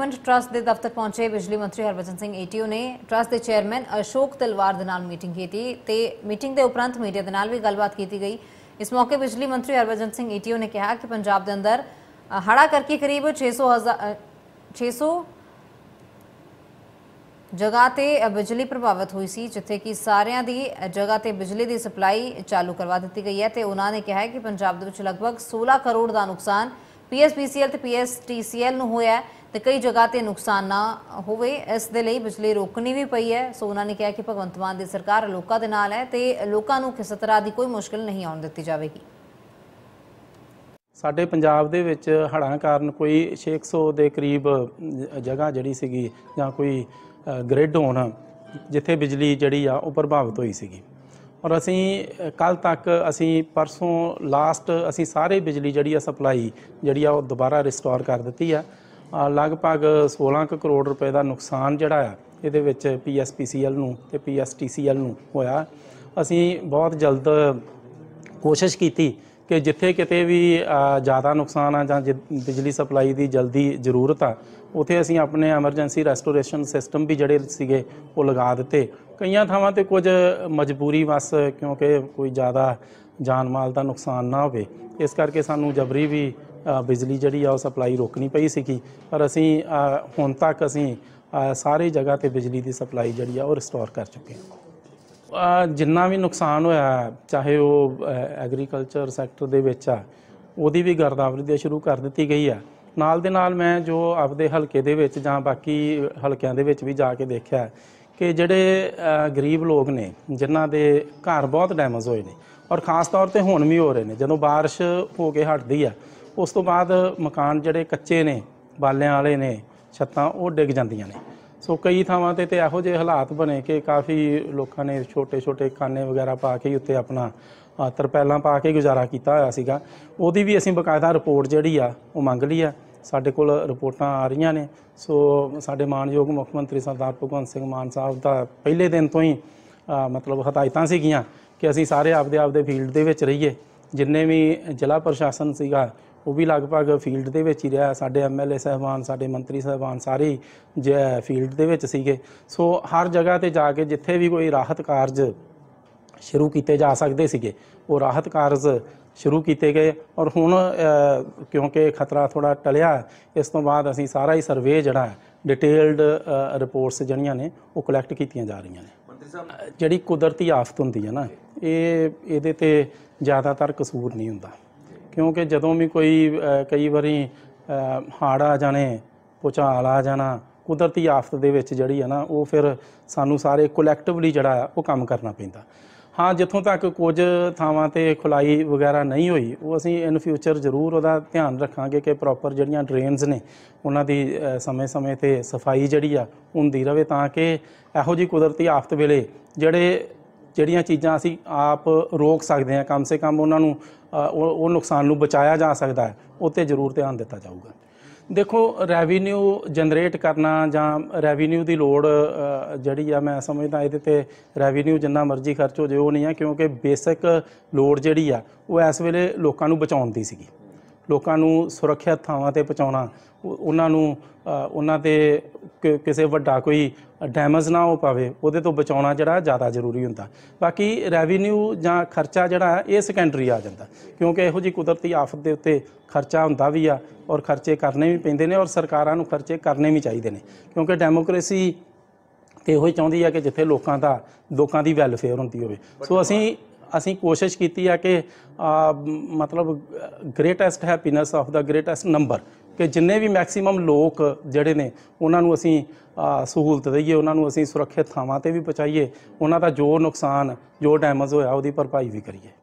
development trust ਦੇ ਦਫ਼ਤਰ ਪਹੁੰਚੇ ਬਿਜਲੀ ਮੰਤਰੀ ਹਰਭਜਨ ਸਿੰਘ ਏਟੀਓ ਨੇ ਟਰਸਟ ਦੇ ਚੇਅਰਮੈਨ ਅਸ਼ੋਕ ਤਲਵਾਰ ਦੇ ਨਾਲ ਮੀਟਿੰਗ ਕੀਤੀ ਤੇ ਮੀਟਿੰਗ ਦੇ ਉਪਰੰਤ ਮੀਡੀਆ ਦੇ ਨਾਲ ਵੀ ਗੱਲਬਾਤ ਕੀਤੀ ਗਈ ਇਸ ਮੌਕੇ ਬਿਜਲੀ ਮੰਤਰੀ ਹਰਭਜਨ ਸਿੰਘ ਏਟੀਓ ਨੇ ਕਿਹਾ ਕਿ ਪੰਜਾਬ ਦੇ ਅੰਦਰ ਹੜਾ ਕਰਕੇ ਕਰੀਬ 600 600 ਜਗ੍ਹਾ ਤੇ ਬਿਜਲੀ ਪ੍ਰਭਾਵਿਤ ਹੋਈ ਸੀ ਜਿੱਥੇ ਕਿ ਸਾਰਿਆਂ ਦੀ ਜਗ੍ਹਾ ਤੇ ਬਿਜਲੀ ਦੀ ਸਪਲਾਈ ਚਾਲੂ ਕਰਵਾ ਦਿੱਤੀ ਗਈ ਹੈ ਤੇ ਉਹਨਾਂ ਨੇ ਕਿਹਾ ਹੈ ਕਿ ਪੰਜਾਬ ਦੇ ਵਿੱਚ ਲਗਭਗ 16 ਕਰੋੜ ਦਾ ਨੁਕਸਾਨ PSPCL ਤੇ ਪੀਐਸਟੀਸੀਐਲ ਨੂੰ ਹੋਇਆ ਹੈ ਤੇ ਕਈ ਜਗ੍ਹਾ ਤੇ ਨੁਕਸਾਨ ਨਾ ਹੋਵੇ ਇਸ ਦੇ ਲਈ ਬਿਜਲੀ ਰੋਕਣੀ ਵੀ ਪਈ ਹੈ ਸੋ ਉਹਨਾਂ ਨੇ ਕਿਹਾ ਕਿ ਭਗਵੰਤ ਮਾਨ ਦੀ ਸਰਕਾਰ ਲੋਕਾਂ ਦੇ ਨਾਲ ਹੈ ਤੇ ਲੋਕਾਂ ਨੂੰ ਕਿਸੇ ਤਰ੍ਹਾਂ ਦੀ ਕੋਈ ਮੁਸ਼ਕਲ ਨਹੀਂ ਆਉਣ ਦਿੱਤੀ ਜਾਵੇਗੀ ਸਾਡੇ ਪੰਜਾਬ ਦੇ ਵਿੱਚ ਹੜ੍ਹਾਂ ਕਾਰਨ ਕੋਈ 600 ਦੇ ਕਰੀਬ ਜਗ੍ਹਾ ਜਿਹੜੀ ਸੀਗੀ ਜਾਂ ਕੋਈ ਗ੍ਰਿਡ ਹੋਣ ਜਿੱਥੇ ਬਿਜਲੀ ਜਿਹੜੀ ਆ ਉਹ ਪ੍ਰਭਾਵਿਤ ਹੋਈ ਸੀਗੀ ਔਰ ਅਸੀਂ ਕੱਲ ਤੱਕ ਅਸੀਂ ਪਰਸੋਂ ਲਾਸਟ ਅਸੀਂ ਸਾਰੇ ਬਿਜਲੀ ਜਿਹੜੀ ਆ ਸਪਲਾਈ ਜਿਹੜੀ ਆ ਉਹ ਦੁਬਾਰਾ ਰਿਸਟੋਰ ਕਰ ਦਿੱਤੀ ਆ ਲਗਭਗ 16 ਕਰੋੜ ਰੁਪਏ ਦਾ ਨੁਕਸਾਨ ਜਿਹੜਾ ਆ ਇਹਦੇ ਵਿੱਚ ਪੀਐਸਪੀਸੀਐਲ ਨੂੰ ਤੇ ਪੀਐਸਟੀਸੀਐਲ ਨੂੰ ਹੋਇਆ ਅਸੀਂ ਬਹੁਤ ਜਲਦ ਕੋਸ਼ਿਸ਼ ਕੀਤੀ ਕਿ ਜਿੱਥੇ ਕਿਤੇ ਵੀ ਜ਼ਿਆਦਾ ਨੁਕਸਾਨ ਆ ਜਾਂ ਬਿਜਲੀ ਸਪਲਾਈ ਦੀ ਜਲਦੀ ਜ਼ਰੂਰਤ ਆ ਉਥੇ ਅਸੀਂ ਆਪਣੇ ਐਮਰਜੈਂਸੀ ਰੈਸਟੋਰੇਸ਼ਨ ਸਿਸਟਮ ਵੀ ਜਿਹੜੇ ਸੀਗੇ ਉਹ ਲਗਾ ਦਿੱਤੇ ਕਈਆਂ ਥਾਵਾਂ ਤੇ ਕੁਝ ਮਜਬੂਰੀ ਵਸ ਕਿਉਂਕਿ ਕੋਈ ਜ਼ਿਆਦਾ ਜਾਨ ਮਾਲ ਦਾ ਨੁਕਸਾਨ ਨਾ ਹੋਵੇ ਇਸ ਕਰਕੇ ਸਾਨੂੰ ਜਬਰੀ ਵੀ ਬਿਜਲੀ ਜਿਹੜੀ ਆ ਉਹ ਸਪਲਾਈ ਰੋਕਣੀ ਪਈ ਸੀਗੀ ਪਰ ਅਸੀਂ ਹੁਣ ਤੱਕ ਅਸੀਂ ਸਾਰੇ ਜਗ੍ਹਾ ਤੇ ਬਿਜਲੀ ਦੀ ਸਪਲਾਈ ਜਿਹੜੀ ਆ ਉਹ ਰਿਸਟੋਰ ਕਰ ਚੁੱਕੇ ਹਾਂ ਜਿੰਨਾ ਵੀ ਨੁਕਸਾਨ ਹੋਇਆ ਚਾਹੇ ਉਹ ਐਗਰੀਕਲਚਰ ਸੈਕਟਰ ਦੇ ਵਿੱਚ ਆ ਉਹਦੀ ਵੀ ਗਰਦਾਵਰੀ ਸ਼ੁਰੂ ਕਰ ਦਿੱਤੀ ਗਈ ਆ ਨਾਲ ਦੇ ਨਾਲ ਮੈਂ ਜੋ ਆਪਦੇ ਹਲਕੇ ਦੇ ਵਿੱਚ ਜਾਂ ਬਾਕੀ ਹਲਕਿਆਂ ਦੇ ਵਿੱਚ ਵੀ ਜਾ ਕੇ ਦੇਖਿਆ ਕਿ ਜਿਹੜੇ ਗਰੀਬ ਲੋਕ ਨੇ ਜਿਨ੍ਹਾਂ ਦੇ ਘਰ ਬਹੁਤ ਡੈਮੇਜ ਹੋਏ ਨੇ ਔਰ ਖਾਸ ਤੌਰ ਤੇ ਹੁਣ ਵੀ ਹੋ ਰਹੇ ਨੇ ਜਦੋਂ بارش ਹੋ ਕੇ ਹਟਦੀ ਆ ਉਸ ਤੋਂ ਬਾਅਦ ਮਕਾਨ ਜਿਹੜੇ ਕੱਚੇ ਨੇ ਬਾਲਿਆਂ ਵਾਲੇ ਨੇ ਛੱਤਾਂ ਉਹ ਡਿੱਗ ਜਾਂਦੀਆਂ ਨੇ ਸੋ ਕਈ ਥਾਵਾਂ ਤੇ ਤੇ ਇਹੋ ਜਿਹੇ ਹਾਲਾਤ ਬਣੇ ਕਿ ਕਾਫੀ ਲੋਕਾਂ ਨੇ ਛੋਟੇ-ਛੋਟੇ ਕਾਨੇ ਵਗੈਰਾ ਪਾ ਕੇ ਉੱਤੇ ਆਪਣਾ ਪਹਿਲਾਂ ਪਾ ਕੇ ਗੁਜ਼ਾਰਾ ਕੀਤਾ ਹੋਇਆ ਸੀਗਾ ਉਹਦੀ ਵੀ ਅਸੀਂ ਬਕਾਇਦਾ ਰਿਪੋਰਟ ਜਿਹੜੀ ਆ ਉਹ ਮੰਗ ਲਈ ਆ ਸਾਡੇ ਕੋਲ ਰਿਪੋਰਟਾਂ ਆ ਰਹੀਆਂ ਨੇ ਸੋ ਸਾਡੇ ਮਾਨਯੋਗ ਮੁੱਖ ਮੰਤਰੀ ਸਰਦਾਰ ਭਗਵੰਤ ਸਿੰਘ ਮਾਨ ਸਾਹਿਬ ਦਾ ਪਹਿਲੇ ਦਿਨ ਤੋਂ ਹੀ ਮਤਲਬ ਹਦਾਇਤਾਂ ਸੀਗੀਆਂ ਕਿ ਅਸੀਂ ਸਾਰੇ ਆਪਦੇ ਆਪਦੇ ਫੀਲਡ ਦੇ ਵਿੱਚ ਰਹੀਏ ਜਿੰਨੇ ਵੀ ਜ਼ਿਲ੍ਹਾ ਪ੍ਰਸ਼ਾਸਨ ਸੀਗਾ ਉਹ ਵੀ ਲਗਭਗ ਫੀਲਡ ਦੇ ਵਿੱਚ ਹੀ ਰਿਹਾ ਸਾਡੇ ਐਮਐਲਏ ਸਹਿਬਾਨ ਸਾਡੇ ਮੰਤਰੀ ਸਹਿਬਾਨ ਸਾਰੇ ਜੇ ਫੀਲਡ ਦੇ ਵਿੱਚ ਸੀਗੇ ਸੋ ਹਰ ਜਗ੍ਹਾ ਤੇ ਜਾ ਕੇ ਜਿੱਥੇ ਵੀ ਕੋਈ ਰਾਹਤ ਕਾਰਜ ਸ਼ੁਰੂ ਕੀਤੇ ਜਾ ਸਕਦੇ ਸੀਗੇ ਉਹ ਰਾਹਤ ਕਾਰਜ ਸ਼ੁਰੂ ਕੀਤੇ ਗਏ ਔਰ ਹੁਣ ਕਿਉਂਕਿ ਖਤਰਾ ਥੋੜਾ ਟਲਿਆ ਇਸ ਤੋਂ ਬਾਅਦ ਅਸੀਂ ਸਾਰਾ ਹੀ ਸਰਵੇ ਜਿਹੜਾ ਹੈ ਡਿਟੇਲਡ ਰਿਪੋਰਟਸ ਜਣੀਆਂ ਨੇ ਉਹ ਕਲੈਕਟ ਕੀਤੀਆਂ ਜਾ ਰਹੀਆਂ ਨੇ ਜਿਹੜੀ ਕੁਦਰਤੀ ਆਫਤ ਹੁੰਦੀ ਹੈ ਨਾ ਇਹ ਇਹਦੇ ਤੇ ਜ਼ਿਆਦਾਤਰ ਕਸੂਰ ਨਹੀਂ ਹੁੰਦਾ ਕਿਉਂਕਿ ਜਦੋਂ ਵੀ ਕੋਈ ਕਈ ਵਾਰੀ ਹਾੜ ਆ ਜਾਣੇ ਪੁਚਾਲ ਆ ਜਾਣਾ ਕੁਦਰਤੀ ਆਫਤ ਦੇ ਵਿੱਚ ਜਿਹੜੀ ਆ ਨਾ ਉਹ ਫਿਰ ਸਾਨੂੰ ਸਾਰੇ ਕਲੈਕਟਿਵਲੀ ਜਿਹੜਾ ਉਹ ਕੰਮ ਕਰਨਾ ਪੈਂਦਾ ਹਾਂ ਜਿੱਥੋਂ ਤੱਕ ਕੁਝ ਥਾਵਾਂ ਤੇ ਖੁਲਾਈ ਵਗੈਰਾ ਨਹੀਂ ਹੋਈ ਉਹ ਅਸੀਂ ਇਨ ਫਿਊਚਰ ਜ਼ਰੂਰ ਉਹਦਾ ਧਿਆਨ ਰੱਖਾਂਗੇ ਕਿ ਪ੍ਰੋਪਰ ਜਿਹੜੀਆਂ ਡਰੇਨਸ ਨੇ ਉਹਨਾਂ ਦੀ ਸਮੇਂ-ਸਮੇਂ ਤੇ ਸਫਾਈ ਜਿਹੜੀ ਆ ਹੁੰਦੀ ਰਵੇ ਤਾਂ ਕਿ ਇਹੋ ਜੀ ਕੁਦਰਤੀ ਆਫਤ ਵੇਲੇ ਜਿਹੜੇ ਜਿਹੜੀਆਂ ਚੀਜ਼ਾਂ ਅਸੀਂ ਆਪ ਰੋਕ ਸਕਦੇ ਹਾਂ ਕਮ ਸੇ ਕਮ ਉਹਨਾਂ ਨੂੰ ਉਹ ਨੁਕਸਾਨ ਨੂੰ ਬਚਾਇਆ ਜਾ ਸਕਦਾ ਹੈ ਉੱਤੇ ਜ਼ਰੂਰ ਧਿਆਨ ਦਿੱਤਾ ਜਾਊਗਾ ਦੇਖੋ ਰੈਵਨਿਊ ਜਨਰੇਟ ਕਰਨਾ ਜਾਂ ਰੈਵਨਿਊ ਦੀ ਲੋੜ ਜਿਹੜੀ ਆ ਮੈਂ ਸਮਝਦਾ ਇਹਦੇ ਤੇ ਰੈਵਨਿਊ ਜਿੰਨਾ ਮਰਜ਼ੀ ਖਰਚ ਹੋ ਜੇ ਉਹ ਨਹੀਂ ਆ ਕਿਉਂਕਿ ਬੇਸਿਕ ਲੋੜ ਜਿਹੜੀ ਆ ਉਹ ਇਸ ਵੇਲੇ ਲੋਕਾਂ ਨੂੰ ਬਚਾਉਣ ਦੀ ਸੀਗੀ ਲੋਕਾਂ ਨੂੰ ਸੁਰੱਖਿਅਤ ਥਾਵਾਂ ਤੇ ਪਹੁੰਚਾਉਣਾ ਉਹਨਾਂ ਨੂੰ ਉਹਨਾਂ ਤੇ ਕਿਸੇ ਵੱਡਾ ਕੋਈ ਡੈਮੇਜ ਨਾ ਹੋ ਪਾਵੇ ਉਹਦੇ ਤੋਂ ਬਚਾਉਣਾ ਜਿਹੜਾ ਜ਼ਿਆਦਾ ਜ਼ਰੂਰੀ ਹੁੰਦਾ ਬਾਕੀ ਰੈਵਨਿਊ ਜਾਂ ਖਰਚਾ ਜਿਹੜਾ ਇਹ ਸੈਕੰਡਰੀ ਆ ਜਾਂਦਾ ਕਿਉਂਕਿ ਇਹੋ ਜੀ ਕੁਦਰਤੀ ਆਫਤ ਦੇ ਉੱਤੇ ਖਰਚਾ ਹੁੰਦਾ ਵੀ ਆ ਔਰ ਖਰਚੇ ਕਰਨੇ ਵੀ ਪੈਂਦੇ ਨੇ ਔਰ ਸਰਕਾਰਾਂ ਨੂੰ ਖਰਚੇ ਕਰਨੇ ਵੀ ਚਾਹੀਦੇ ਨੇ ਕਿਉਂਕਿ ਡੈਮੋਕ੍ਰੇਸੀ ਤੇ ਉਹ ਚਾਹੁੰਦੀ ਆ ਕਿ ਜਿੱਥੇ ਲੋਕਾਂ ਦਾ ਲੋਕਾਂ ਦੀ ਵੈਲਫੇਅਰ ਹੁੰਦੀ ਹੋਵੇ ਸੋ ਅਸੀਂ ਅਸੀਂ ਕੋਸ਼ਿਸ਼ ਕੀਤੀ ਆ ਕਿ ਮਤਲਬ ਗ੍ਰੇਟੈਸਟ ਹੈਪੀਨੈਸ ਆਫ ਦਾ ਗ੍ਰੇਟੈਸਟ ਨੰਬਰ ਕਿ ਜਿੰਨੇ ਵੀ ਮੈਕਸਿਮਮ ਲੋਕ ਜਿਹੜੇ ਨੇ ਉਹਨਾਂ ਨੂੰ ਅਸੀਂ ਸਹੂਲਤ ਦਈਏ ਉਹਨਾਂ ਨੂੰ ਅਸੀਂ ਸੁਰੱਖਿਅਤ ਥਾਵਾਂ ਤੇ ਵੀ ਪਹੁੰਚਾਈਏ ਉਹਨਾਂ ਦਾ ਜੋ ਨੁਕਸਾਨ ਜੋ ਡੈਮੇਜ ਹੋਇਆ ਉਹਦੀ ਭਰਪਾਈ ਵੀ ਕਰੀਏ